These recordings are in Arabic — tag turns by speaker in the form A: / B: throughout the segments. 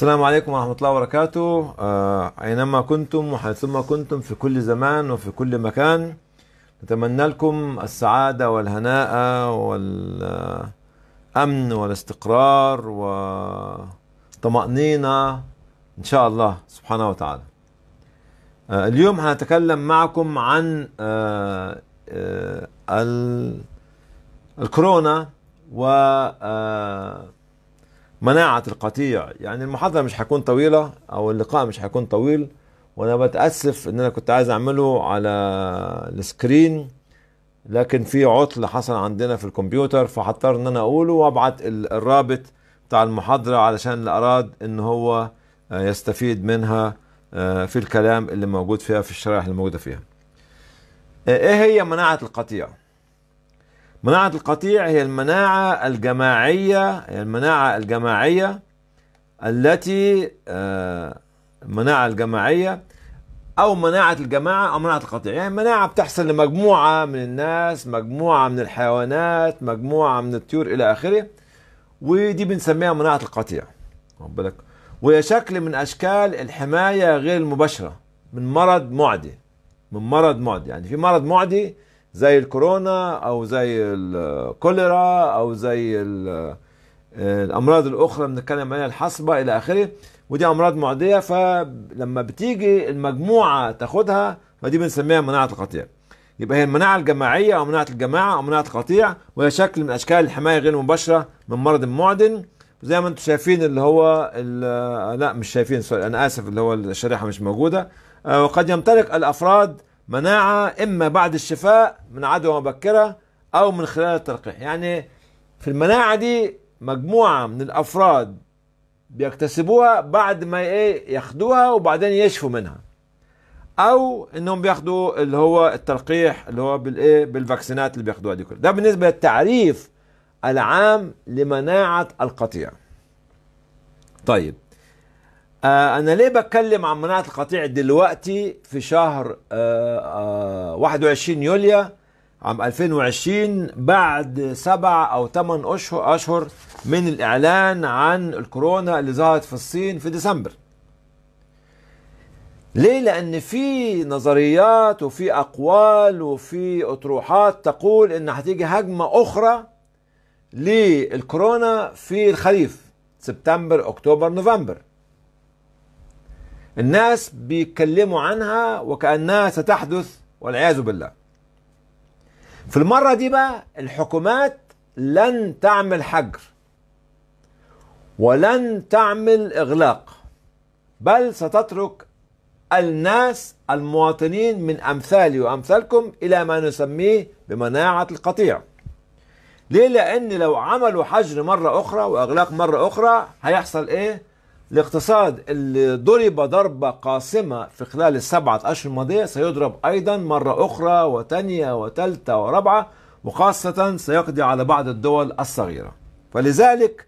A: السلام عليكم ورحمة الله وبركاته آه، أينما كنتم وحيثما كنتم في كل زمان وفي كل مكان نتمنى لكم السعادة والهناء والأمن والاستقرار وطمأنينة إن شاء الله سبحانه وتعالى آه، اليوم هنتكلم معكم عن آه،, آه، الكورونا و آه، مناعة القطيع يعني المحاضرة مش هتكون طويلة أو اللقاء مش هيكون طويل وأنا بتأسف إن أنا كنت عايز أعمله على السكرين لكن في عطل حصل عندنا في الكمبيوتر فهضطر إن أنا أقوله وأبعت الرابط بتاع المحاضرة علشان اللي أراد إن هو آه، يستفيد منها آه، في الكلام اللي موجود فيها في الشرائح اللي موجودة فيها آه، إيه هي مناعة القطيع؟ مناعة القطيع هي المناعة الجماعية هي المناعة الجماعية التي آه، المناعة الجماعية أو مناعة الجماعة أو مناعة القطيع يعني مناعة بتحصل لمجموعة من الناس مجموعة من الحيوانات مجموعة من الطيور إلى آخره ودي بنسميها مناعة القطيع واخد بالك وهي شكل من أشكال الحماية غير المباشرة من مرض معدي من مرض معدي يعني في مرض معدي زي الكورونا او زي الكوليرا او زي الامراض الاخرى بنتكلم عليها الحصبه الى اخره ودي امراض معديه فلما بتيجي المجموعه تاخدها فدي بنسميها مناعه القطيع يبقى هي المناعه الجماعيه او مناعه الجماعه او مناعه القطيع وهي شكل من اشكال الحمايه غير المباشره من مرض معدن زي ما انتم شايفين اللي هو لا مش شايفين سوري انا اسف اللي هو الشريحه مش موجوده آه، وقد يمتلك الافراد مناعة إما بعد الشفاء من عدوى مبكرة أو من خلال التلقيح يعني في المناعة دي مجموعة من الأفراد بيكتسبوها بعد ما إيه ياخدوها وبعدين يشفوا منها أو إنهم بياخدوا اللي هو التلقيح اللي هو بالإيه بالفاكسينات اللي بياخدوها دي كلها ده بالنسبة للتعريف العام لمناعة القطيع طيب آه، انا ليه بتكلم عن مناعه القطيع دلوقتي في شهر 21 آه، آه، يوليو عام 2020 بعد سبع او ثمان اشهر اشهر من الاعلان عن الكورونا اللي ظهرت في الصين في ديسمبر ليه لان في نظريات وفي اقوال وفي اطروحات تقول ان هتيجي هجمه اخرى للكورونا في الخريف سبتمبر اكتوبر نوفمبر الناس بيتكلموا عنها وكأنها ستحدث والعياذ بالله في المرة دي بقى الحكومات لن تعمل حجر ولن تعمل إغلاق بل ستترك الناس المواطنين من أمثالي وأمثالكم إلى ما نسميه بمناعة القطيع ليه لأن لو عملوا حجر مرة أخرى وإغلاق مرة أخرى هيحصل إيه الاقتصاد اللي ضرب ضربة قاسمة في خلال السبعة أشهر الماضية سيضرب أيضا مرة أخرى وتانية وتالتة ورابعة وخاصة سيقضي على بعض الدول الصغيرة فلذلك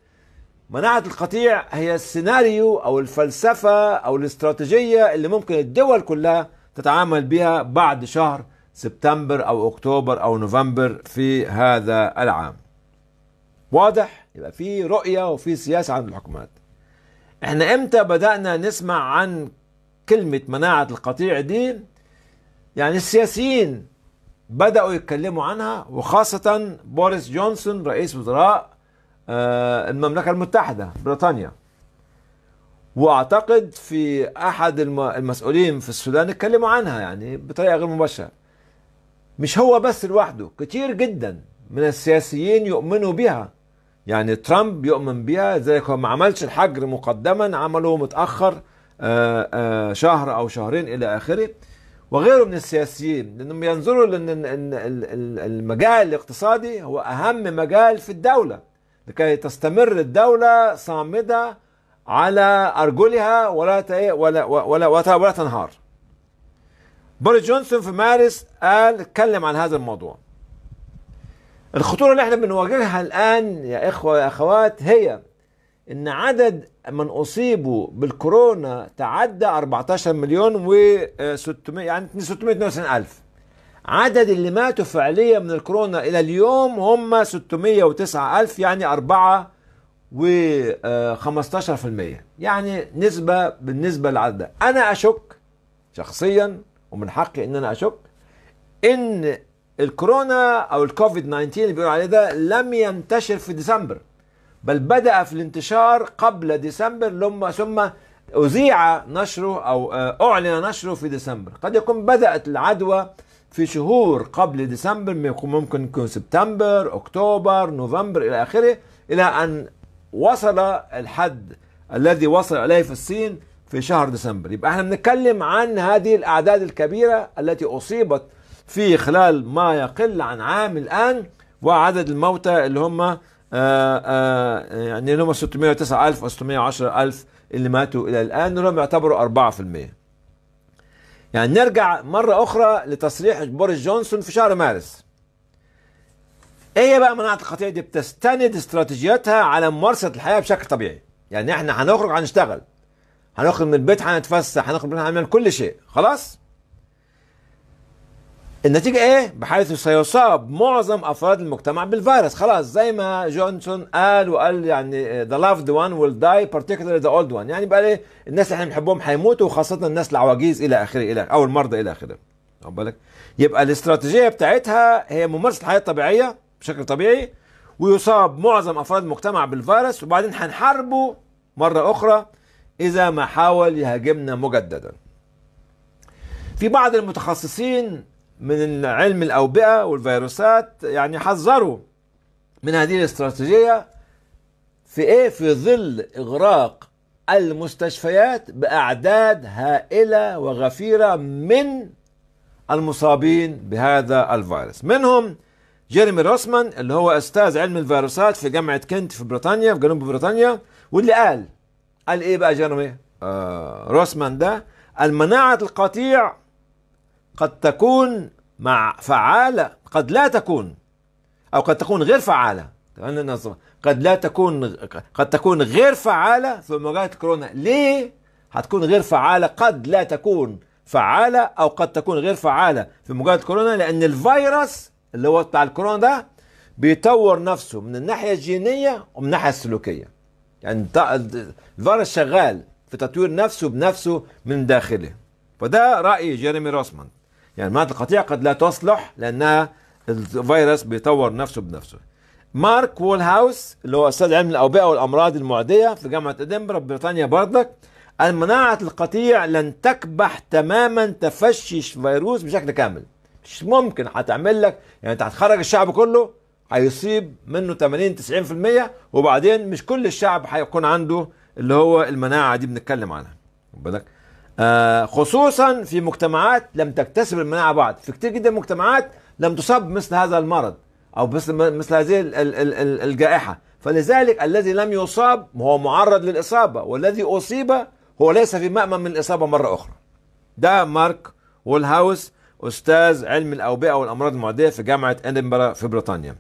A: مناعة القطيع هي السيناريو أو الفلسفة أو الاستراتيجية اللي ممكن الدول كلها تتعامل بها بعد شهر سبتمبر أو أكتوبر أو نوفمبر في هذا العام واضح يبقى في رؤية وفي سياسة عند الحكومات احنا امتى بدأنا نسمع عن كلمة مناعة القطيع دي يعني السياسيين بدأوا يتكلموا عنها وخاصة بوريس جونسون رئيس وزراء آه، المملكة المتحدة بريطانيا واعتقد في احد المسؤولين في السودان اتكلموا عنها يعني بطريقه غير مباشره مش هو بس لوحده كتير جدا من السياسيين يؤمنوا بها يعني ترامب يؤمن بيها زي ما عملش الحجر مقدما عمله متاخر آه، آه، شهر او شهرين الى اخره وغيره من السياسيين لانهم ينظروا لان المجال الاقتصادي هو اهم مجال في الدوله لكي تستمر الدوله صامده على ارجلها ولا إيه، ولا ولا ولا, ولا تنهار بوريس جونسون في مارس قال اتكلم عن هذا الموضوع الخطورة اللي احنا بنواجهها الآن يا إخوة يا أخوات هي إن عدد من أصيبوا بالكورونا تعدى 14 مليون و 600 يعني 692 ألف عدد اللي ماتوا فعليا من الكورونا إلى اليوم هم 609 ألف يعني 4 و 15% يعني نسبة بالنسبة للعدد أنا أشك شخصيا ومن حقي إن أنا أشك إن الكورونا او الكوفيد 19 اللي بيقولوا عليه ده لم ينتشر في ديسمبر بل بدا في الانتشار قبل ديسمبر لما ثم اذيع نشره او آه، اعلن نشره في ديسمبر قد يكون بدات العدوى في شهور قبل ديسمبر ممكن يكون سبتمبر اكتوبر نوفمبر الى اخره الى ان وصل الحد الذي وصل اليه في الصين في شهر ديسمبر يبقى احنا بنتكلم عن هذه الاعداد الكبيره التي اصيبت في خلال ما يقل عن عام الآن وعدد الموتى اللي هم آه، آه، يعني اللي هم 609 ألف و 610 ألف اللي ماتوا إلى الآن اللي هم يعتبروا 4% يعني نرجع مرة أخرى لتصريح بوريس جونسون في شهر مارس ايه بقى مناعة القطيع دي بتستند استراتيجيتها على ممارسة الحياة بشكل طبيعي يعني احنا هنخرج هنشتغل هنخرج من البيت هنتفسح هنخرج من هنعمل كل شيء خلاص النتيجة ايه؟ بحيث سيصاب معظم افراد المجتمع بالفيروس خلاص زي ما جونسون قال وقال يعني uh, the loved one will die particularly the old one يعني بقى ايه الناس اللي احنا بنحبهم هيموتوا وخاصة الناس العواجيز الى اخره الى او المرضى الى اخره واخد بالك؟ يبقى الاستراتيجية بتاعتها هي ممارسة الحياة الطبيعية بشكل طبيعي ويصاب معظم افراد المجتمع بالفيروس وبعدين هنحاربه مرة اخرى اذا ما حاول يهاجمنا مجددا في بعض المتخصصين من علم الأوبئة والفيروسات يعني حذروا من هذه الاستراتيجية في إيه؟ في ظل إغراق المستشفيات بأعداد هائلة وغفيرة من المصابين بهذا الفيروس منهم جيريمي روسمان اللي هو استاذ علم الفيروسات في جامعه كنت في بريطانيا في جنوب بريطانيا واللي قال قال ايه بقى جيريمي آه روسمان ده المناعه القطيع قد تكون مع فعالة قد لا تكون أو قد تكون غير فعالة قد لا تكون قد تكون غير فعالة في مواجهة الكورونا ليه هتكون غير فعالة قد لا تكون فعالة أو قد تكون غير فعالة في مواجهة كورونا لأن الفيروس اللي هو بتاع الكورونا ده بيطور نفسه من الناحية الجينية ومن الناحية السلوكية يعني الفيروس شغال في تطوير نفسه بنفسه من داخله فده رأي جيريمي روسمان يعني معناته القطيع قد لا تصلح لانها الفيروس بيطور نفسه بنفسه مارك وولهاوس اللي هو استاذ علم الاوبئه والامراض المعديه في جامعه ادنبرا بريطانيا بردك قال مناعه القطيع لن تكبح تماما تفشي فيروس بشكل كامل مش ممكن هتعمل لك يعني انت هتخرج الشعب كله هيصيب منه 80 90% وبعدين مش كل الشعب هيكون عنده اللي هو المناعه دي بنتكلم عنها بالك آه، خصوصا في مجتمعات لم تكتسب المناعه بعد في كتير جدا مجتمعات لم تصب مثل هذا المرض او مثل مثل هذه الجائحه فلذلك الذي لم يصاب هو معرض للاصابه والذي اصيب هو ليس في مامن من الاصابه مره اخرى ده مارك وولهاوس استاذ علم الاوبئه والامراض المعديه في جامعه ادنبرا في بريطانيا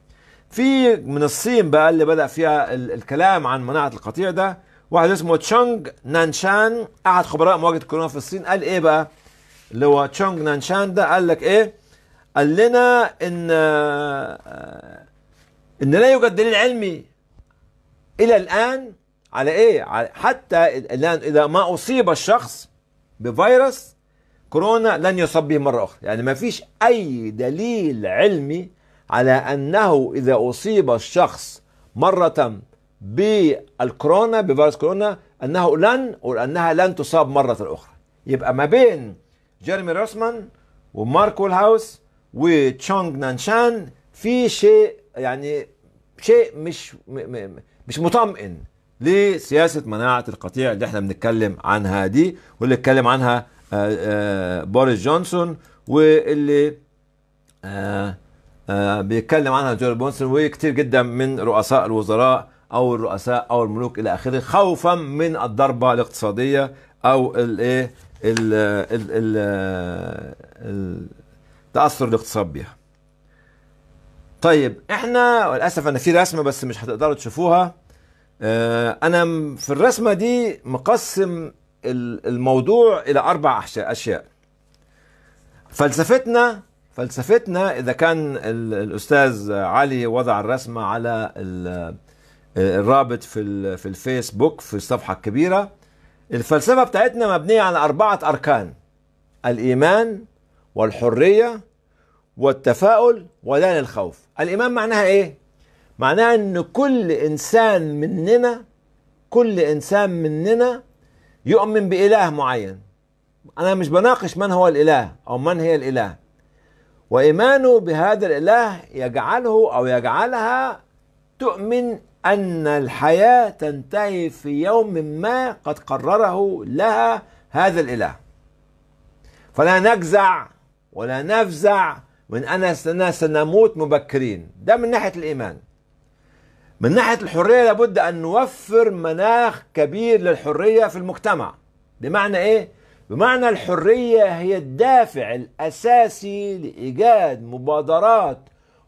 A: في من الصين بقى اللي بدا فيها الكلام عن مناعه القطيع ده واحد اسمه تشونج نانشان احد خبراء مواجهه كورونا في الصين قال ايه بقى اللي هو تشونج نانشان ده قال لك ايه قال لنا ان آه، ان لا يوجد دليل علمي الى الان على ايه على حتى الان اذا ما اصيب الشخص بفيروس كورونا لن يصاب به مره اخرى يعني ما فيش اي دليل علمي على انه اذا اصيب الشخص مره بالكورونا بفيروس كورونا انه لن وانها لن تصاب مره اخرى يبقى ما بين جيرمي روسمان ومارك ويلهاوس وتشونغ نانشان في شيء يعني شيء مش مش مطمئن لسياسه مناعه القطيع اللي احنا بنتكلم عنها دي واللي اتكلم عنها آه، آه، بوريس جونسون واللي آه، بيتكلم عنها جورج بونسون وكتير جدا من رؤساء الوزراء او الرؤساء او الملوك الى اخره خوفا من الضربه الاقتصاديه او الايه تاثر الاقتصاد بيها طيب احنا للاسف انا في رسمه بس مش هتقدروا تشوفوها آه، انا في الرسمه دي مقسم الموضوع الى اربع اشياء فلسفتنا فلسفتنا اذا كان الاستاذ علي وضع الرسمه على الرابط في في الفيسبوك في الصفحه الكبيره الفلسفه بتاعتنا مبنيه على اربعه اركان الايمان والحريه والتفاؤل ولا الخوف الايمان معناها ايه معناها ان كل انسان مننا كل انسان مننا يؤمن باله معين انا مش بناقش من هو الاله او من هي الاله وايمانه بهذا الاله يجعله او يجعلها تؤمن أن الحياة تنتهي في يوم ما قد قرره لها هذا الإله فلا نجزع ولا نفزع من أننا سنموت مبكرين ده من ناحية الإيمان من ناحية الحرية لابد أن نوفر مناخ كبير للحرية في المجتمع بمعنى إيه؟ بمعنى الحرية هي الدافع الأساسي لإيجاد مبادرات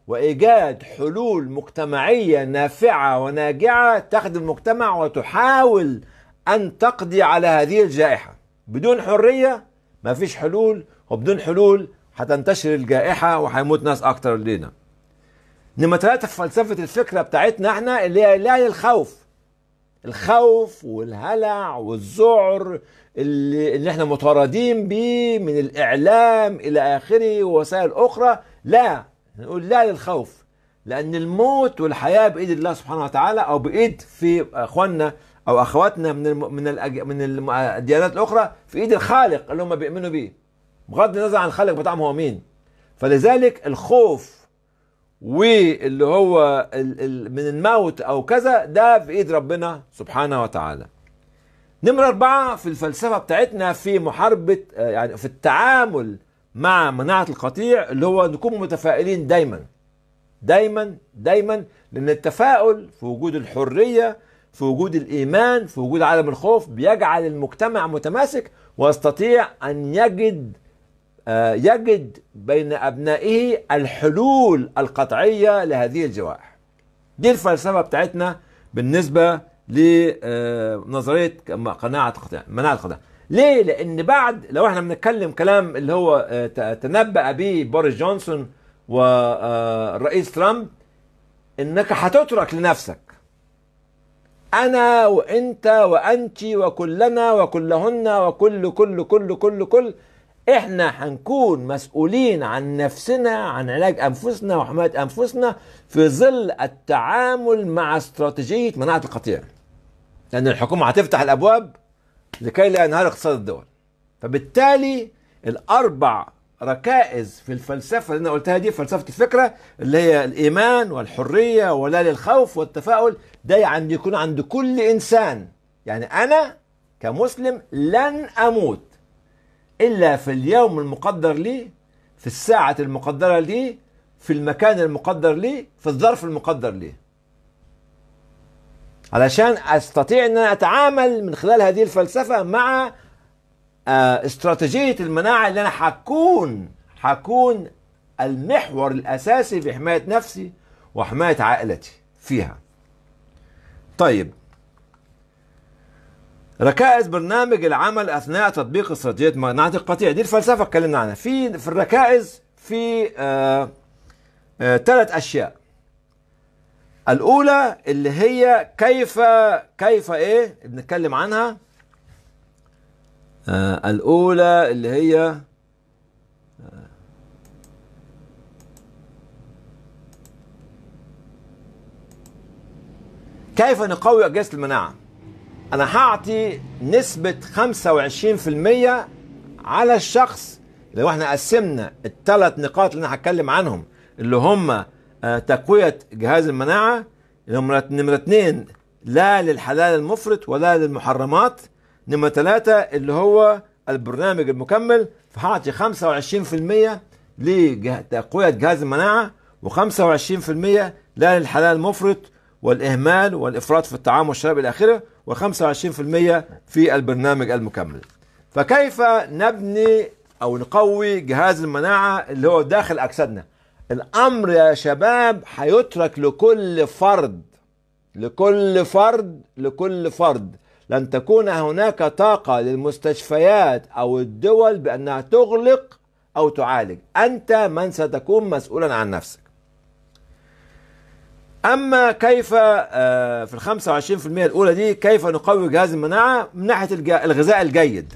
A: وايجاد حلول مجتمعيه نافعه وناجعه تخدم المجتمع وتحاول ان تقضي على هذه الجائحه بدون حريه ما فيش حلول وبدون حلول هتنتشر الجائحه وهيموت ناس اكتر لينا نمرة ثلاثة في فلسفة الفكرة بتاعتنا احنا اللي هي لا الخوف الخوف والهلع والذعر اللي, اللي احنا مطاردين بيه من الإعلام إلى آخره ووسائل أخرى لا نقول لا للخوف لأن الموت والحياة بإيد الله سبحانه وتعالى أو بإيد في إخواننا أو أخواتنا من الم... من الأج... من الديانات الأخرى في إيد الخالق اللي هم بيؤمنوا بيه بغض النظر عن الخالق بتاعهم هو مين فلذلك الخوف واللي هو ال... ال... من الموت أو كذا ده في إيد ربنا سبحانه وتعالى نمرة أربعة في الفلسفة بتاعتنا في محاربة آه، يعني في التعامل مع مناعه القطيع اللي هو نكون متفائلين دايما دايما دايما لان التفاؤل في وجود الحريه في وجود الايمان في وجود عدم الخوف بيجعل المجتمع متماسك ويستطيع ان يجد آه، يجد بين ابنائه الحلول القطعيه لهذه الجوائح دي الفلسفه بتاعتنا بالنسبه لنظريه قناعه مناعه القطيع ليه؟ لأن بعد لو احنا بنتكلم كلام اللي هو آه، تنبأ به بوريس جونسون والرئيس آه، ترامب انك هتترك لنفسك انا وانت وانت وكلنا وكلهن وكل كل كل كل كل احنا هنكون مسؤولين عن نفسنا عن علاج انفسنا وحمايه انفسنا في ظل التعامل مع استراتيجيه مناعه القطيع لان الحكومه هتفتح الابواب لكي لا ينهار اقتصاد الدول فبالتالي الاربع ركائز في الفلسفه اللي انا قلتها دي فلسفه الفكره اللي هي الايمان والحريه ولا للخوف والتفاؤل ده يعني يكون عند كل انسان يعني انا كمسلم لن اموت الا في اليوم المقدر لي في الساعه المقدره لي في المكان المقدر لي في الظرف المقدر لي علشان استطيع ان انا اتعامل من خلال هذه الفلسفه مع آه، استراتيجيه المناعه اللي انا حكون حكون المحور الاساسي في حمايه نفسي وحمايه عائلتي فيها. طيب ركائز برنامج العمل اثناء تطبيق استراتيجيه مناعه القطيع دي الفلسفه اتكلمنا عنها في في الركائز في ثلاث آه، آه، اشياء الاولى اللي هي كيف كيف ايه بنتكلم عنها آه الاولى اللي هي آه، كيف نقوي اجهزه المناعه انا هعطي نسبه 25% على الشخص لو احنا قسمنا الثلاث نقاط اللي انا هتكلم عنهم اللي هم آه، تقوية جهاز المناعة نمرة اثنين لا للحلال المفرط ولا للمحرمات نمرة ثلاثة اللي هو البرنامج المكمل فهعطي 25% لتقوية جهاز المناعة و25% لا للحلال المفرط والإهمال والإفراط في الطعام والشراب إلى آخره و25% في البرنامج المكمل فكيف نبني أو نقوي جهاز المناعة اللي هو داخل أجسادنا الامر يا شباب هيترك لكل فرد لكل فرد لكل فرد لن تكون هناك طاقه للمستشفيات او الدول بانها تغلق او تعالج انت من ستكون مسؤولا عن نفسك اما كيف آه، في ال 25% الاولى دي كيف نقوي جهاز المناعه من ناحيه الغذاء الجيد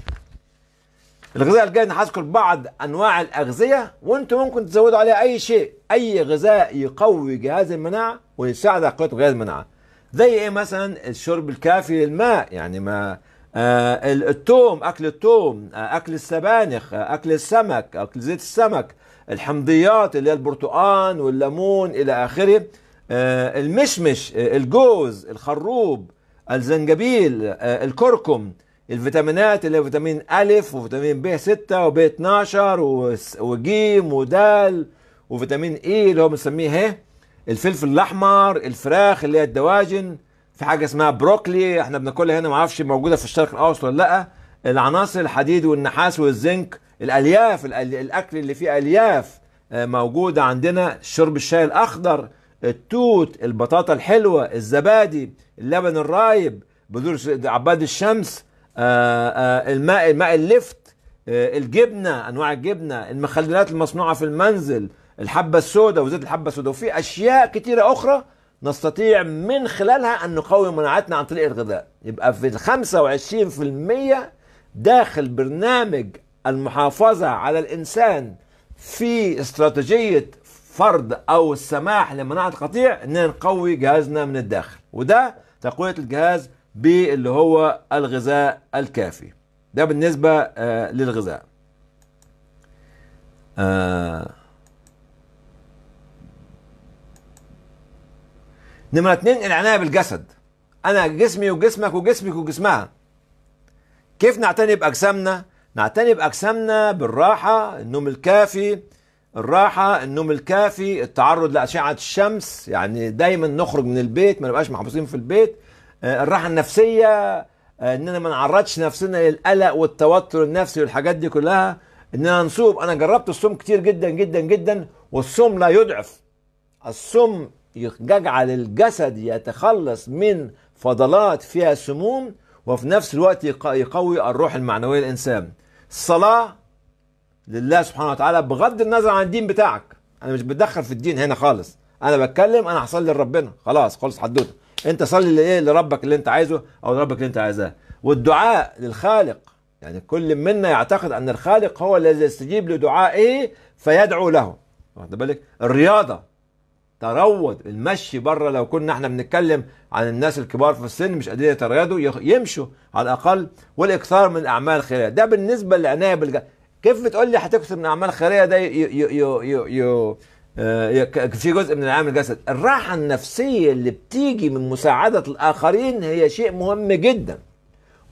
A: الغذاء الجاي انا هذكر بعض انواع الاغذيه وانتم ممكن تزودوا عليها اي شيء اي غذاء يقوي جهاز المناعه ويساعد على قوه جهاز المناعه زي ايه مثلا الشرب الكافي للماء يعني ما آه التوم اكل التوم آه اكل السبانخ آه اكل السمك اكل زيت السمك الحمضيات اللي هي البرتقان والليمون الى اخره آه المشمش آه الجوز الخروب الزنجبيل آه الكركم الفيتامينات اللي هي فيتامين ألف وفيتامين ب 6 وب 12 وجيم ودال وفيتامين إي اللي هو بنسميه ايه؟ الفلفل الأحمر الفراخ اللي هي الدواجن في حاجة اسمها بروكلي احنا بناكلها هنا معرفش موجودة في الشرق الأوسط ولا لأ العناصر الحديد والنحاس والزنك الألياف الأكل اللي فيه ألياف آه، موجودة عندنا شرب الشاي الأخضر التوت البطاطا الحلوة الزبادي اللبن الرايب بذور عباد الشمس آه، آه، الماء الماء الليفت آه، الجبنه انواع الجبنه المخللات المصنوعه في المنزل الحبه السوداء وزيت الحبه السوداء وفي اشياء كثيره اخرى نستطيع من خلالها ان نقوي مناعتنا عن طريق الغذاء يبقى في ال 25% داخل برنامج المحافظه على الانسان في استراتيجيه فرض او السماح لمناعه القطيع ان نقوي جهازنا من الداخل وده تقويه الجهاز باللي هو الغذاء الكافي ده بالنسبة آه للغذاء آه نمرة اتنين العناية بالجسد أنا جسمي وجسمك وجسمك وجسمها كيف نعتني بأجسامنا؟ نعتني بأجسامنا بالراحة النوم الكافي الراحة النوم الكافي التعرض لأشعة الشمس يعني دايما نخرج من البيت ما نبقاش محبوسين في البيت آه، الراحه النفسيه آه، اننا ما نعرضش نفسنا للقلق والتوتر النفسي والحاجات دي كلها اننا نصوم انا جربت الصوم كتير جدا جدا جدا والصوم لا يضعف الصوم يجعل الجسد يتخلص من فضلات فيها سموم وفي نفس الوقت يقوي الروح المعنويه للانسان الصلاه لله سبحانه وتعالى بغض النظر عن الدين بتاعك انا مش بتدخل في الدين هنا خالص انا بتكلم انا حصل لي ربنا خلاص خلص حدوته انت صلي لايه لربك اللي انت عايزه او لربك اللي انت عايزاه والدعاء للخالق يعني كل منا يعتقد ان الخالق هو الذي يستجيب لدعائه إيه؟ فيدعو له واخد بالك الرياضه تروض المشي بره لو كنا احنا بنتكلم عن الناس الكبار في السن مش قادرين يتريضوا يمشوا على الاقل والاكثار من الاعمال الخيريه ده بالنسبه للعنايه بالجسد كيف بتقول لي هتكثر من اعمال خيريه ده ي... آه، في جزء من العامل الجسد الراحة النفسية اللي بتيجي من مساعدة الآخرين هي شيء مهم جدا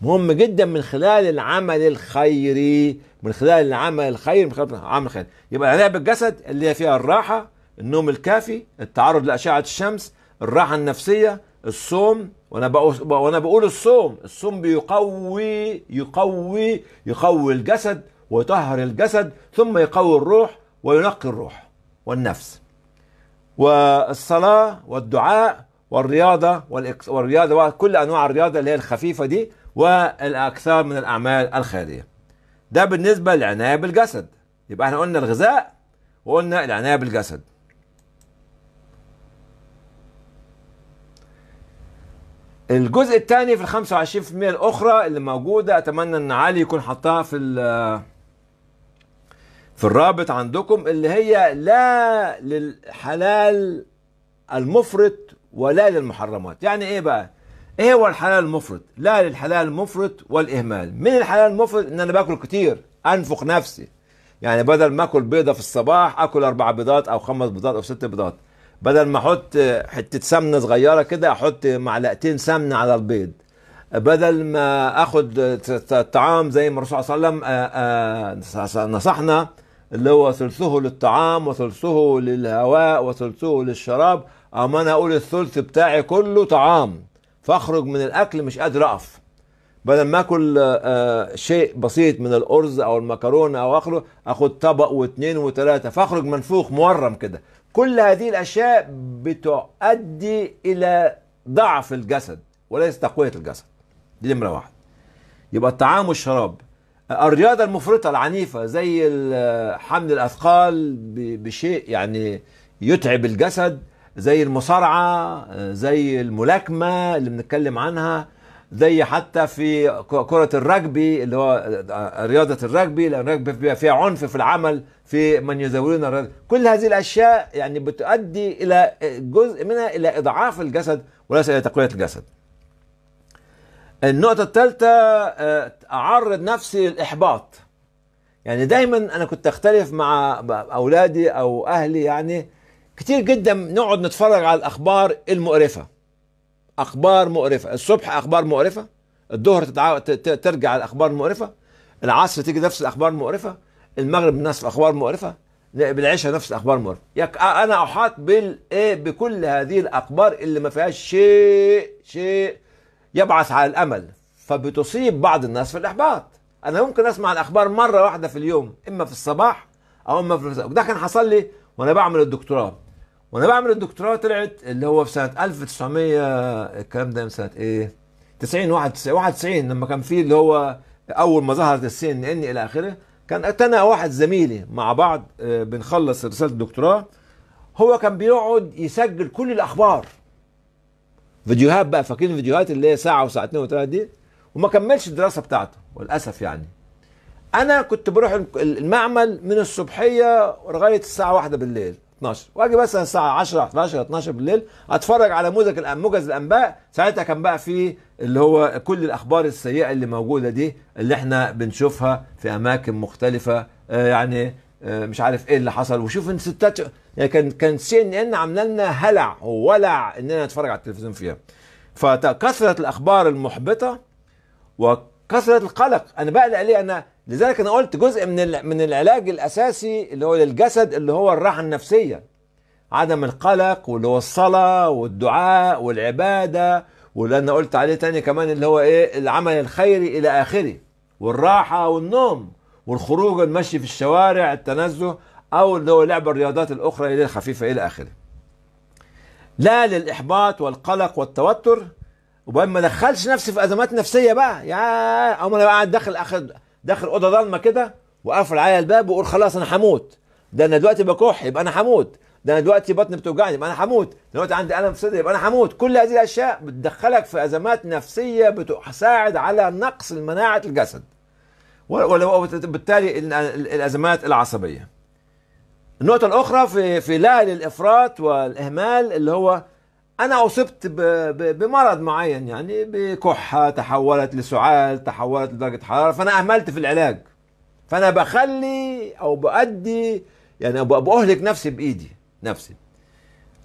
A: مهم جدا من خلال العمل الخيري من خلال العمل الخيري من خلال العمل الخير يبقى العناية بالجسد اللي هي فيها الراحة النوم الكافي التعرض لأشعة الشمس الراحة النفسية الصوم وانا بقول وانا بقول الصوم الصوم بيقوي يقوي يقوي الجسد ويطهر الجسد ثم يقوي الروح وينقي الروح والنفس والصلاة والدعاء والرياضة والرياضة وكل أنواع الرياضة اللي هي الخفيفة دي والأكثر من الأعمال الخيرية ده بالنسبة للعناية بالجسد يبقى احنا قلنا الغذاء وقلنا العناية بالجسد الجزء الثاني في ال 25% الأخرى اللي موجودة أتمنى إن علي يكون حطها في في الرابط عندكم اللي هي لا للحلال المفرط ولا للمحرمات يعني ايه بقى ايه هو الحلال المفرط لا للحلال المفرط والاهمال من الحلال المفرط ان انا باكل كتير انفق نفسي يعني بدل ما اكل بيضه في الصباح اكل اربع بيضات او خمس بيضات او ست بيضات بدل ما احط حته سمنه صغيره كده احط معلقتين سمنه على البيض بدل ما اخد الطعام زي ما الرسول صلى الله عليه وسلم آه، آه، نصحنا اللي هو ثلثه للطعام وثلثه للهواء وثلثه للشراب اما انا اقول الثلث بتاعي كله طعام فاخرج من الاكل مش قادر اقف بدل ما اكل آه، شيء بسيط من الارز او المكرونه او اخره اخد طبق واثنين وثلاثه فاخرج منفوخ مورم كده كل هذه الاشياء بتؤدي الى ضعف الجسد وليس تقويه الجسد دي نمره واحد يبقى الطعام والشراب الرياضه المفرطه العنيفه زي حمل الاثقال بشيء يعني يتعب الجسد زي المصارعه زي الملاكمه اللي بنتكلم عنها زي حتى في كرة الرجبي اللي هو آه، رياضة الرجبي لأن الرجبي بيبقى فيها عنف في العمل في من يزورون الرجبي كل هذه الأشياء يعني بتؤدي إلى جزء منها إلى إضعاف الجسد وليس إلى تقوية الجسد النقطة الثالثة آه، أعرض نفسي للإحباط يعني دايما أنا كنت أختلف مع أولادي أو أهلي يعني كتير جدا نقعد نتفرج على الأخبار المقرفة أخبار مقرفة الصبح أخبار مقرفة الظهر تتع... ترجع الأخبار المقرفة العصر تيجي نفس الأخبار المقرفة المغرب نفس الأخبار المقرفة بالعشاء نفس الأخبار المقرفة يك... أنا أحاط بال... إيه، بكل هذه الأخبار اللي ما فيهاش شيء شيء يبعث على الامل فبتصيب بعض الناس في الاحباط انا ممكن اسمع الاخبار مره واحده في اليوم اما في الصباح او اما في المساء وده كان حصل لي وانا بعمل الدكتوراه وانا بعمل الدكتوراه طلعت اللي هو في سنه 1900 الكلام ده من سنه ايه 90 91 91 لما كان في اللي هو اول ما ظهرت السي ان ان الى اخره كان انا واحد زميلي مع بعض آه، بنخلص رساله الدكتوراه هو كان بيقعد يسجل كل الاخبار فيديوهات بقى فاكرين الفيديوهات اللي هي ساعه وساعتين وثلاث دي وما كملش الدراسه بتاعته وللاسف يعني انا كنت بروح المعمل من الصبحيه لغايه الساعه واحدة بالليل 12 واجي مثلا الساعه 10 11 12 بالليل اتفرج على موجز موجز الانباء ساعتها كان بقى في اللي هو كل الاخبار السيئه اللي موجوده دي اللي احنا بنشوفها في اماكن مختلفه آه، يعني آه، مش عارف ايه اللي حصل وشوف ان ستات يعني كان كان سي ان ان عامله لنا هلع وولع اننا نتفرج على التلفزيون فيها فكثرت الاخبار المحبطه وكثره القلق انا بقلق ليه انا لذلك انا قلت جزء من من العلاج الاساسي اللي هو للجسد اللي هو الراحه النفسيه عدم القلق واللي هو الصلاه والدعاء والعباده واللي انا قلت عليه تاني كمان اللي هو ايه العمل الخيري الى اخره والراحه والنوم والخروج المشي في الشوارع التنزه او اللي هو لعب الرياضات الاخرى الى خفيفه الى اخره لا للاحباط والقلق والتوتر وما دخلش نفسي في ازمات نفسيه بقى يا او انا قاعد داخل اخد داخل اوضه ضلمه كده واقفل عليا الباب واقول خلاص انا هموت ده انا دلوقتي بكح يبقى انا هموت ده انا دلوقتي بطني بتوجعني يبقى انا هموت دلوقتي عندي الم في صدري يبقى انا هموت كل هذه الاشياء بتدخلك في ازمات نفسيه بتساعد على نقص المناعه الجسد وبالتالي الازمات العصبيه النقطة الأخرى في في لعن الإفراط والإهمال اللي هو أنا أصبت بمرض معين يعني بكحة تحولت لسعال تحولت لدرجة حرارة فأنا أهملت في العلاج فأنا بخلي أو بأدي يعني بأهلك نفسي بإيدي نفسي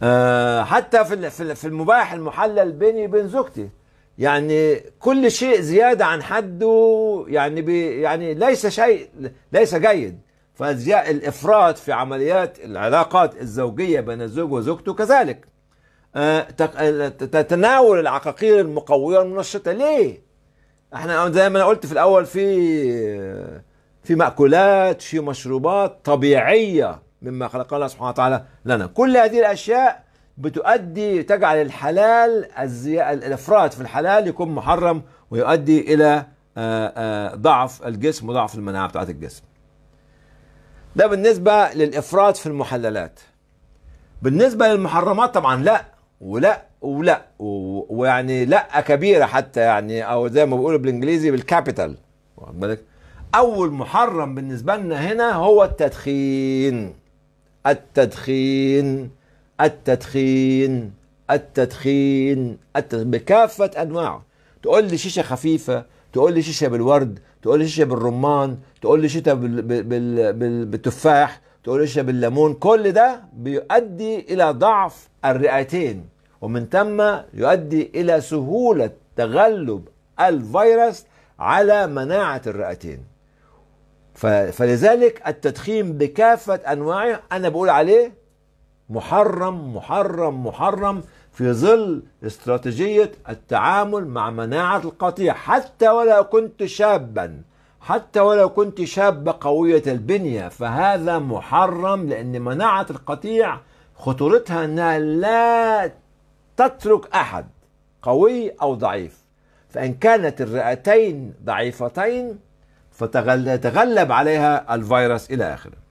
A: أه حتى في في المباح المحلل بيني وبين زوجتي يعني كل شيء زيادة عن حده يعني بي يعني ليس شيء ليس جيد فجاء الإفراط في عمليات العلاقات الزوجية بين الزوج وزوجته كذلك آه، آه، تتناول العقاقير المقوية المنشطة ليه؟ احنا زي ما انا قلت في الأول في في مأكولات في مشروبات طبيعية مما خلق الله سبحانه وتعالى لنا كل هذه الأشياء بتؤدي تجعل الحلال الافراط في الحلال يكون محرم ويؤدي الى آه، ضعف الجسم وضعف المناعه بتاعه الجسم ده بالنسبة للإفراط في المحللات بالنسبة للمحرمات طبعا لا ولا ولا ويعني لا كبيرة حتى يعني أو زي ما بيقولوا بالإنجليزي بالكابيتال واخد بالك أول محرم بالنسبة لنا هنا هو التدخين التدخين التدخين التدخين, التدخين. بكافة أنواعه تقول لي شيشة خفيفة تقول لي شيشة بالورد تقول لي شيء بالرمان تقول لي شتاء بالتفاح تقول لي شيء بالليمون كل ده بيؤدي الى ضعف الرئتين ومن ثم يؤدي الى سهوله تغلب الفيروس على مناعه الرئتين فلذلك التدخين بكافه انواعه انا بقول عليه محرم محرم محرم في ظل استراتيجية التعامل مع مناعة القطيع حتى ولو كنت شابا حتى ولو كنت شابة قوية البنية فهذا محرم لأن مناعة القطيع خطورتها أنها لا تترك أحد قوي أو ضعيف فإن كانت الرئتين ضعيفتين فتغلب عليها الفيروس إلى آخره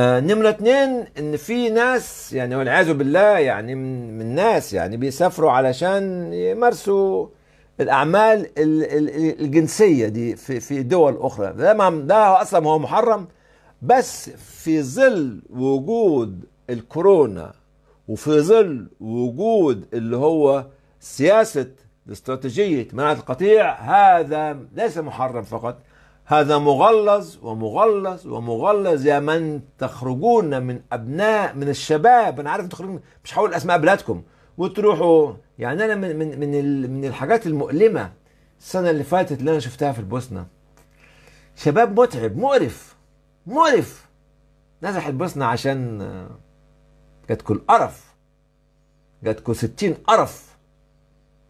A: آه، نمرة اتنين ان في ناس يعني والعياذ بالله يعني من من ناس يعني بيسافروا علشان يمارسوا الاعمال الجنسيه دي في في دول اخرى ده ده اصلا هو محرم بس في ظل وجود الكورونا وفي ظل وجود اللي هو سياسه استراتيجيه منع القطيع هذا ليس محرم فقط هذا مغلظ ومغلظ ومغلظ يا من تخرجون من ابناء من الشباب انا عارف تخرجون مش هقول اسماء بلادكم وتروحوا يعني انا من من من, من الحاجات المؤلمه السنه اللي فاتت اللي انا شفتها في البوسنه شباب متعب مقرف مقرف نزح البوسنه عشان جاتكم آه، القرف جاتكم 60 قرف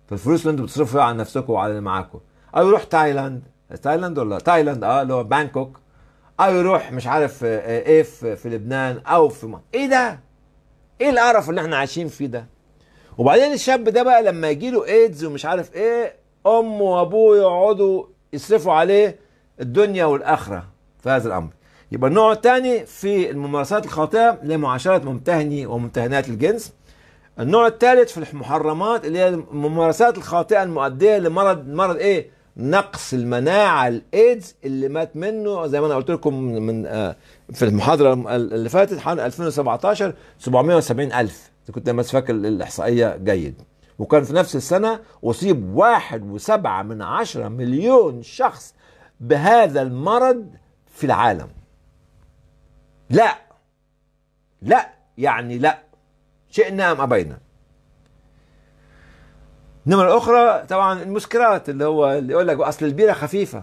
A: في الفلوس اللي انتوا بتصرفوا فيها على نفسكم وعلى اللي معاكم او يروح تايلاند تايلاند ولا تايلاند اه اللي هو بانكوك او يروح مش عارف آه، آه، ايه في لبنان او في ما. ايه ده ايه القرف اللي احنا عايشين فيه ده وبعدين الشاب ده بقى لما يجي له ايدز ومش عارف ايه امه وابوه يقعدوا يصرفوا عليه الدنيا والاخره في هذا الامر يبقى النوع الثاني في الممارسات الخاطئه لمعاشره ممتهني وممتهنات الجنس النوع الثالث في المحرمات اللي هي الممارسات الخاطئه المؤديه لمرض مرض ايه نقص المناعه الايدز اللي مات منه زي ما انا قلت لكم من آه، في المحاضره اللي فاتت حوالي 2017 770 الف كنت لما فاكر الاحصائيه جيد وكان في نفس السنه اصيب واحد وسبعة من عشرة مليون شخص بهذا المرض في العالم لا لا يعني لا شئنا ام ابينا النمرة الاخرى طبعا المسكرات اللي هو اللي يقول لك اصل البيره خفيفه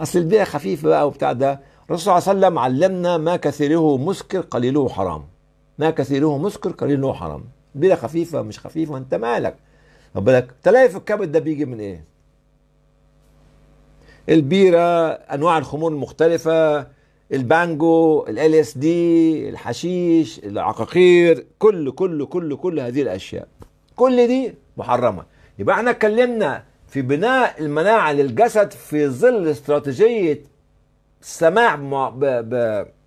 A: اصل البيره خفيفه بقى وبتاع ده الرسول صلى الله عليه وسلم علمنا ما كثيره مسكر قليله حرام ما كثيره مسكر قليله حرام البيره خفيفه مش خفيفه انت مالك خد بالك في الكبد ده بيجي من ايه البيره انواع الخمور المختلفه البانجو ال اس دي الحشيش العقاقير كل كل كل كل هذه الاشياء كل دي محرمه يبقى احنا اتكلمنا في بناء المناعه للجسد في ظل استراتيجيه السماع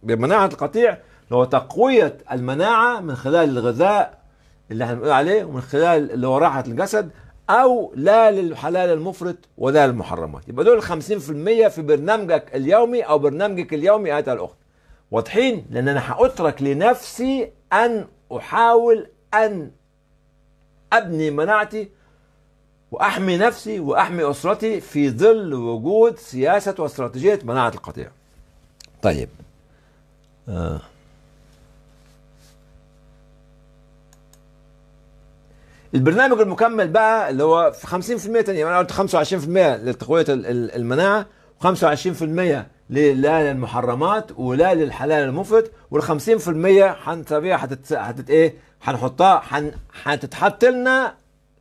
A: بمناعه القطيع اللي هو تقويه المناعه من خلال الغذاء اللي احنا بنقول عليه ومن خلال اللي هو راحه الجسد او لا للحلال المفرط ولا للمحرمات يبقى دول 50% في برنامجك اليومي او برنامجك اليومي ايتها الاخت واضحين لان انا هاترك لنفسي ان احاول ان أبني مناعتي وأحمي نفسي وأحمي أسرتي في ظل وجود سياسة واستراتيجية مناعة القطيع طيب آه. البرنامج المكمل بقى اللي هو في 50% تانية انا قلت 25% لتقويه المناعه و25% لا للمحرمات ولا للحلال المفرط وال 50% هتت ايه هنحطها حن... هتتحط لنا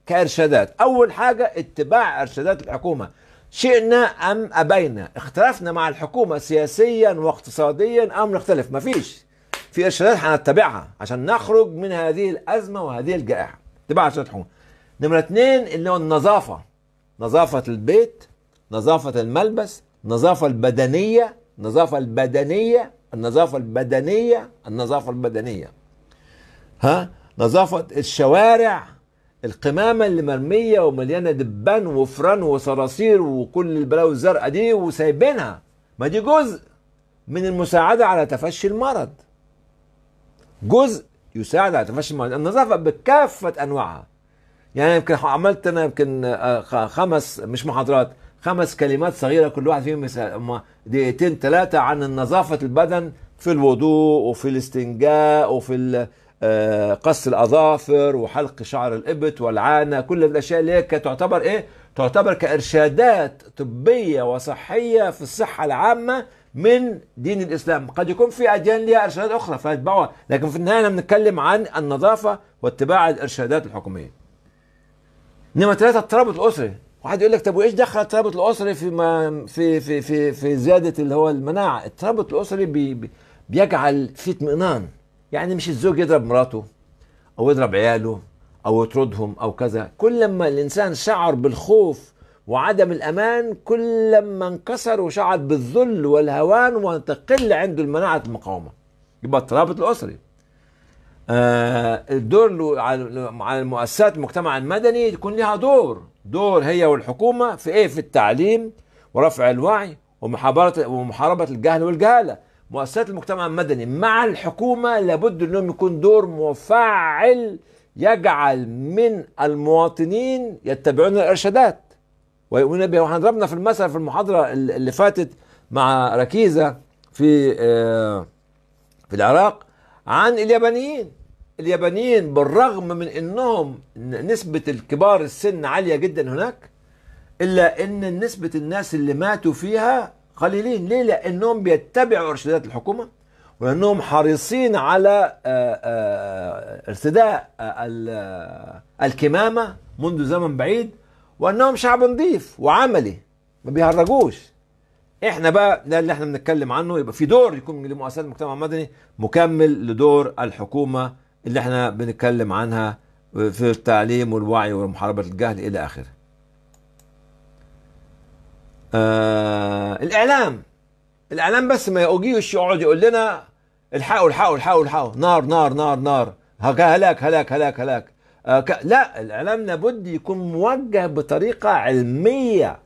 A: كارشادات اول حاجه اتباع ارشادات الحكومه شئنا ام ابينا اختلفنا مع الحكومه سياسيا واقتصاديا ام نختلف مفيش في ارشادات هنتبعها عشان نخرج من هذه الازمه وهذه الجائحه اتباع ارشادات الحكومه نمره اثنين اللي هو النظافه نظافه البيت نظافه الملبس النظافه البدنيه النظافه البدنيه النظافه البدنيه النظافه البدنيه ها نظافة الشوارع القمامة اللي مرمية ومليانة دبان وفران وصراصير وكل البلاوي الزرقاء دي وسايبينها ما دي جزء من المساعدة على تفشي المرض جزء يساعد على تفشي المرض النظافة بكافة أنواعها يعني يمكن عملت أنا يمكن آه، خمس مش محاضرات خمس كلمات صغيرة كل واحد فيهم دقيقتين ثلاثة عن نظافة البدن في الوضوء وفي الاستنجاء وفي آه، قص الاظافر وحلق شعر الابت والعانه كل الاشياء اللي هي تعتبر ايه تعتبر كارشادات طبيه وصحيه في الصحه العامه من دين الاسلام قد يكون في اديان ليها ارشادات اخرى فيتبعوها لكن في النهايه بنتكلم عن النظافه واتباع الارشادات الحكوميه نمرة ثلاثه الترابط الاسري واحد يقول لك طب وايش دخل الترابط الاسري في ما في في في في زياده اللي هو المناعه الترابط الاسري بي بيجعل في اطمئنان يعني مش الزوج يضرب مراته او يضرب عياله او يطردهم او كذا كل لما الانسان شعر بالخوف وعدم الامان كل لما انكسر وشعر بالذل والهوان وتقل عنده المناعه المقاومه يبقى الترابط الاسري آه، الدور على المؤسسات المجتمع المدني يكون لها دور دور هي والحكومه في ايه في التعليم ورفع الوعي ومحاربه ومحاربه الجهل والجهاله مؤسسات المجتمع المدني مع الحكومة لابد أنهم يكون دور مفعل يجعل من المواطنين يتبعون الإرشادات ويؤمنون بها واحنا ضربنا في المثل في المحاضرة اللي فاتت مع ركيزة في آه، في العراق عن اليابانيين اليابانيين بالرغم من انهم نسبة الكبار السن عالية جدا هناك الا ان نسبة الناس اللي ماتوا فيها قليلين ليه لانهم بيتبعوا ارشادات الحكومه ولانهم حريصين على آه، آه، ارتداء آه، الكمامه منذ زمن بعيد وانهم شعب نظيف وعملي ما بيهرجوش احنا بقى ده اللي احنا بنتكلم عنه يبقى في دور يكون لمؤسسات المجتمع المدني مكمل لدور الحكومه اللي احنا بنتكلم عنها في التعليم والوعي ومحاربه الجهل الى اخره آه الاعلام الاعلام بس ما يجيش يقعد يقول لنا الحقوا الحقوا الحقوا الحقوا نار نار نار نار هلاك هلاك هلاك هلاك آه ك... لا الاعلام لابد يكون موجه بطريقه علميه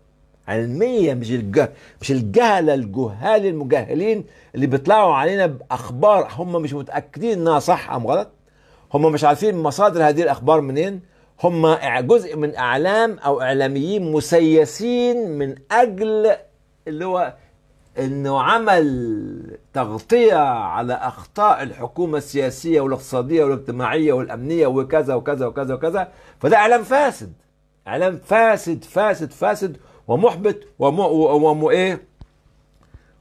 A: علميه مش الجه... مش الجهله الجهال المجهلين اللي بيطلعوا علينا باخبار هم مش متاكدين انها صح ام غلط هم مش عارفين مصادر هذه الاخبار منين هم جزء من اعلام او اعلاميين مسيسين من اجل اللي هو انه عمل تغطيه على اخطاء الحكومه السياسيه والاقتصاديه والاجتماعيه والامنيه وكذا وكذا وكذا وكذا فده اعلام فاسد اعلام فاسد فاسد فاسد ومحبط ومو ومو ايه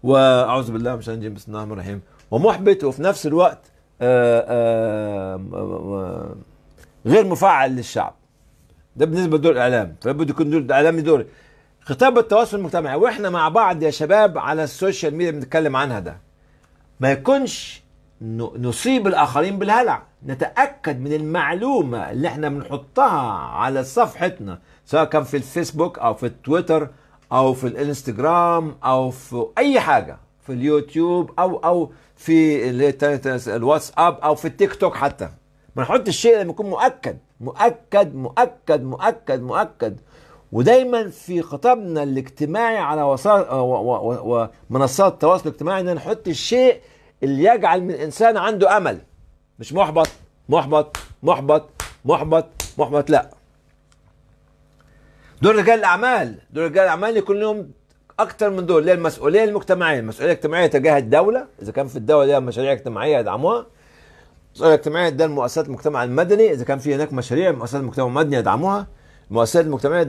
A: واعوذ بالله من الشيطان بسم الله الرحمن الرحيم ومحبط وفي نفس الوقت آآ آه، آآ آه، آآ آه، غير مفعل للشعب ده بالنسبه لدور الاعلام فلابد يكون دور الاعلام دوري خطاب التواصل المجتمعي واحنا مع بعض يا شباب على السوشيال ميديا بنتكلم عنها ده ما يكونش نصيب الاخرين بالهلع نتاكد من المعلومه اللي احنا بنحطها على صفحتنا سواء كان في الفيسبوك او في التويتر او في الانستجرام او في اي حاجه في اليوتيوب او او في الواتساب او في التيك توك حتى ما نحط الشيء لما يكون مؤكد مؤكد مؤكد مؤكد مؤكد ودايما في خطابنا الاجتماعي على ومنصات آه، التواصل الاجتماعي ان نحط الشيء اللي يجعل من الانسان عنده امل مش محبط محبط محبط محبط محبط لا دول رجال الاعمال دول رجال الاعمال يكون لهم اكتر من دول اللي هي المسؤوليه المجتمعيه المسؤوليه الاجتماعيه تجاه الدوله اذا كان في الدوله ليها مشاريع اجتماعيه يدعموها السعوديه الاجتماعيه ده المؤسسات المجتمع المدني اذا كان في هناك مشاريع مؤسسات المجتمع المدني يدعموها المؤسسات المجتمعيه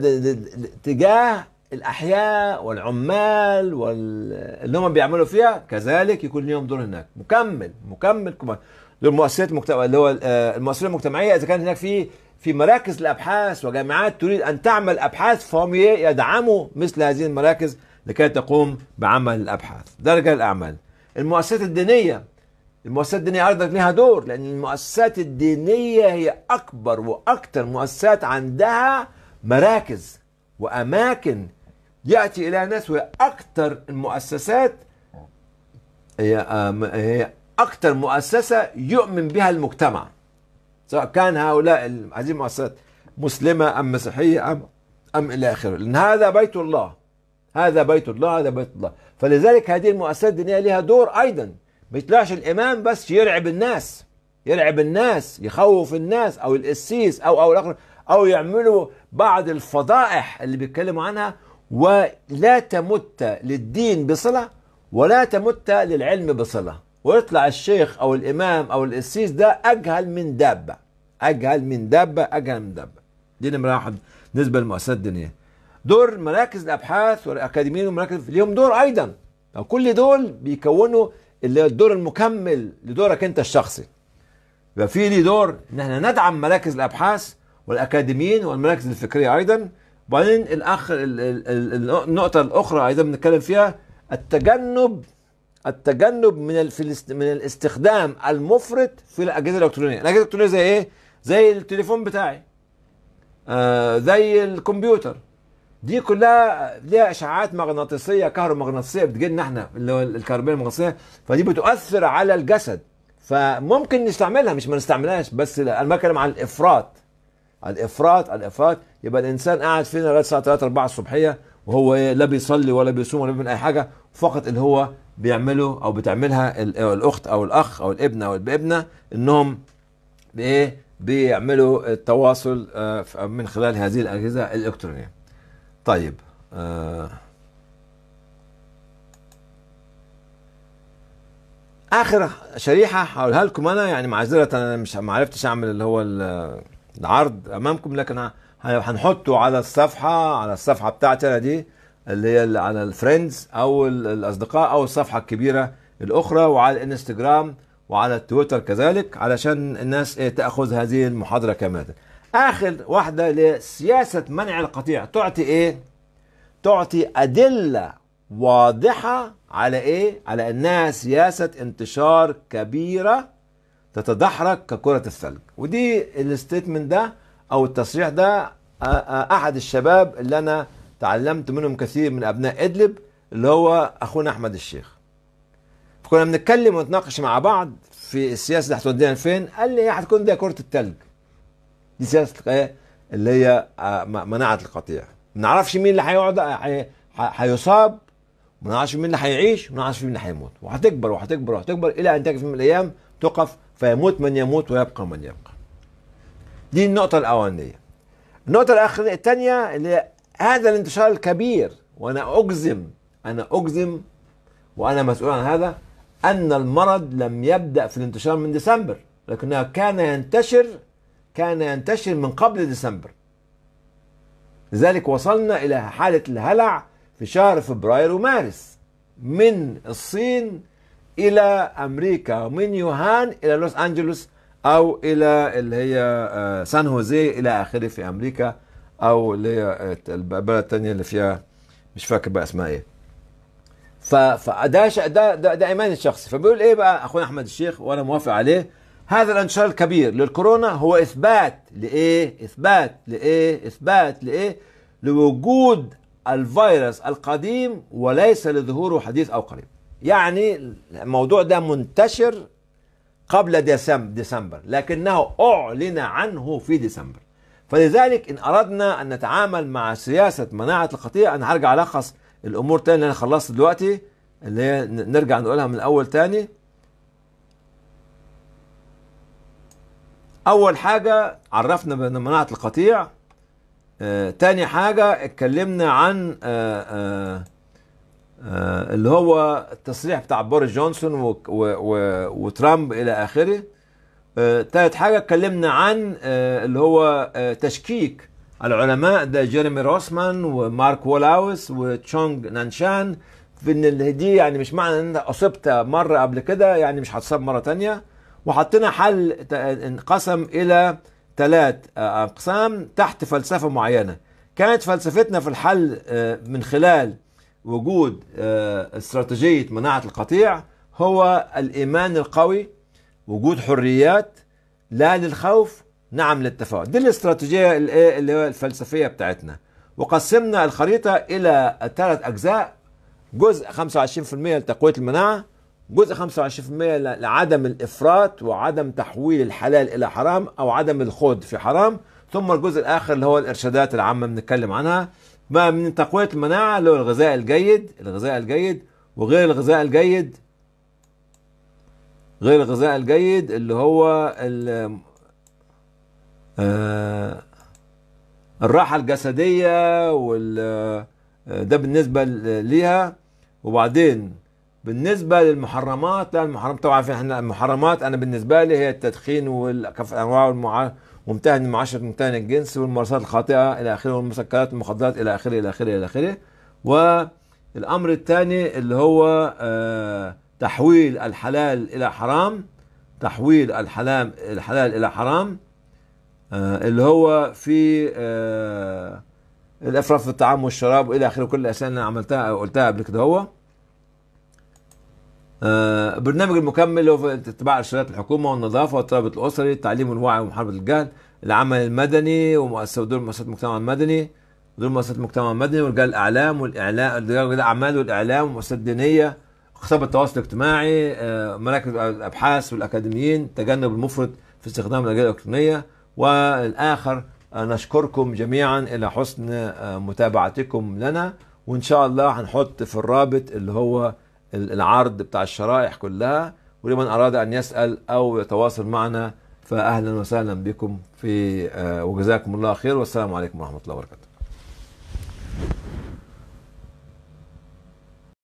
A: تجاه الاحياء والعمال واللي هم بيعملوا فيها كذلك يكون لهم دور هناك مكمل مكمل كمان للمؤسسات المجتمع اللي هو آه، المؤسسات المجتمعيه اذا كان هناك في في مراكز الابحاث وجامعات تريد ان تعمل ابحاث فهم يدعموا مثل هذه المراكز لكي تقوم بعمل الابحاث ده رجال الاعمال المؤسسات الدينيه المؤسسات الدينية ايضا ليها دور لأن المؤسسات الدينية هي أكبر وأكثر مؤسسات عندها مراكز وأماكن يأتي إلى ناس وهي أكثر المؤسسات هي هي أكثر مؤسسة يؤمن بها المجتمع سواء كان هؤلاء هذه المؤسسات مسلمة أم مسيحية أم أم إلى آخره لأن هذا بيت الله هذا بيت الله هذا بيت الله فلذلك هذه المؤسسات الدينية لها دور أيضا بيطلعش الامام بس يرعب الناس يرعب الناس يخوف الناس او القسيس او او الاخر او يعملوا بعض الفضائح اللي بيتكلموا عنها ولا تمت للدين بصله ولا تمت للعلم بصله ويطلع الشيخ او الامام او القسيس ده اجهل من دابه اجهل من دابه اجهل من دابه دي نمره واحد بالنسبه للمؤسسات الدينيه دور مراكز الابحاث والاكاديميين والمراكز ليهم دور ايضا كل دول بيكونوا اللي هو الدور المكمل لدورك انت الشخصي يبقى في لي دور ان احنا ندعم مراكز الابحاث والاكاديميين والمراكز الفكريه ايضا وبعدين الاخ النقطه الاخرى ايضا بنتكلم فيها التجنب التجنب من من الاستخدام المفرط في الاجهزه الالكترونيه الاجهزه الالكترونيه زي ايه زي التليفون بتاعي آه زي الكمبيوتر دي كلها ليها اشعاعات مغناطيسيه كهرومغناطيسيه بتجي لنا احنا اللي هو الكهربيه المغناطيسيه فدي بتؤثر على الجسد فممكن نستعملها مش ما نستعملهاش بس انا بتكلم عن الافراط الافراط الافراط يبقى الانسان قاعد فين لغايه الساعه 3 4 الصبحيه وهو لا بيصلي ولا بيصوم ولا بيعمل اي حاجه فقط اللي هو بيعمله او بتعملها الاخت او الاخ او الابن او الابنه انهم بايه بيعملوا التواصل آه، من خلال هذه الاجهزه الالكترونيه طيب آه، اخر شريحه هقولها لكم انا يعني معذره انا مش ما عرفتش اعمل اللي هو العرض امامكم لكن هنحطه على الصفحه على الصفحه بتاعتي انا دي اللي هي على الفريندز او الاصدقاء او الصفحه الكبيره الاخرى وعلى الانستجرام وعلى التويتر كذلك علشان الناس إيه تاخذ هذه المحاضره كامله اخر واحده لسياسه منع القطيع تعطي ايه تعطي ادله واضحه على ايه على انها سياسه انتشار كبيره تتدحرج ككره الثلج ودي الستيتمنت ده او التصريح ده احد الشباب اللي انا تعلمت منهم كثير من ابناء ادلب اللي هو اخونا احمد الشيخ فكنا بنتكلم ونتناقش مع بعض في السياسه اللي هتودينا فين قال لي هتكون دي كره الثلج دي سياسه اللي هي آه، مناعه القطيع ما نعرفش مين اللي هيقعد آه، هيصاب ما نعرفش مين اللي هيعيش ما نعرفش مين اللي هيموت وهتكبر وهتكبر وهتكبر الى ان تجد في من الايام تقف فيموت من يموت ويبقى من يبقى دي النقطه الاولانيه النقطه الاخيره الثانيه اللي هي هذا الانتشار الكبير وانا اجزم انا اجزم وانا مسؤول عن هذا ان المرض لم يبدا في الانتشار من ديسمبر لكنه كان ينتشر كان ينتشر من قبل ديسمبر لذلك وصلنا إلى حالة الهلع في شهر فبراير ومارس من الصين إلى أمريكا من يوهان إلى لوس أنجلوس أو إلى اللي هي آه، سان هوزي إلى آخره في أمريكا أو اللي هي آه، البلد الثانية اللي فيها مش فاكر بقى اسمها إيه فده ده ده, ده ايماني الشخصي فبيقول ايه بقى اخونا احمد الشيخ وانا موافق عليه هذا الانتشار الكبير للكورونا هو اثبات لايه اثبات لايه اثبات لايه لوجود الفيروس القديم وليس لظهوره حديث او قريب يعني الموضوع ده منتشر قبل ديسمبر لكنه اعلن عنه في ديسمبر فلذلك ان اردنا ان نتعامل مع سياسه مناعه القطيع انا هرجع الخص الامور تاني اللي انا خلصت دلوقتي اللي هي نرجع نقولها من الاول تاني اول حاجه عرفنا بأن مناعة القطيع آه تاني حاجه اتكلمنا عن آه آه آه اللي هو التصريح بتاع بوريس جونسون و و و وترامب الى اخره آه تالت حاجه اتكلمنا عن آه اللي هو آه تشكيك العلماء ده جيريمي روسمان ومارك ولاوس وتشونج نانشان في ان دي يعني مش معنى ان انت اصبت مره قبل كده يعني مش هتصاب مره تانية وحطينا حل انقسم الى ثلاث آه، اقسام تحت فلسفه معينه كانت فلسفتنا في الحل آه، من خلال وجود آه، استراتيجيه مناعه القطيع هو الايمان القوي وجود حريات لا للخوف نعم للتفاؤل دي الاستراتيجيه إيه، اللي هي الفلسفيه بتاعتنا وقسمنا الخريطه الى ثلاث اجزاء جزء 25% لتقويه المناعه جزء 25% لعدم الافراط وعدم تحويل الحلال الى حرام او عدم الخوض في حرام ثم الجزء الاخر اللي هو الارشادات العامه بنتكلم عنها ما من تقويه المناعه اللي هو الغذاء الجيد الغذاء الجيد وغير الغذاء الجيد غير الغذاء الجيد اللي هو آه، الراحه الجسديه وال آه، ده بالنسبه ليها وبعدين بالنسبه للمحرمات لا المحرم طبعا في احنا المحرمات انا بالنسبه لي هي التدخين والكف انواع المعا ممتهن المعاشر ممتهن الجنس والممارسات الخاطئه الى اخره والمسكرات والمخدرات الى اخره الى اخره الى اخره والامر الثاني اللي هو آه، تحويل الحلال الى حرام تحويل الحلال الحلال الى حرام آه، اللي هو في آه، الافراط في الطعام والشراب والى اخره كل الاشياء اللي انا عملتها او قلتها قبل كده هو آه، برنامج المكمل هو اتباع ارشادات الحكومه والنظافه والترابط الاسري التعليم والوعي ومحاربه الجهل العمل المدني ومؤسسه دور مؤسسات المجتمع المدني دور مؤسسات المجتمع المدني ورجال الاعلام والاعلام رجال الاعمال والاعلام والمؤسسات الدينيه خطاب التواصل الاجتماعي آه، مراكز الابحاث والاكاديميين التجنب المفرط في استخدام الاجهزه الالكترونيه والاخر آه، نشكركم جميعا الى حسن متابعتكم لنا وان شاء الله هنحط في الرابط اللي هو العرض بتاع الشرائح كلها ولمن أراد أن يسأل أو يتواصل معنا فأهلا وسهلا بكم في آه، وجزاكم الله خير والسلام عليكم ورحمة الله وبركاته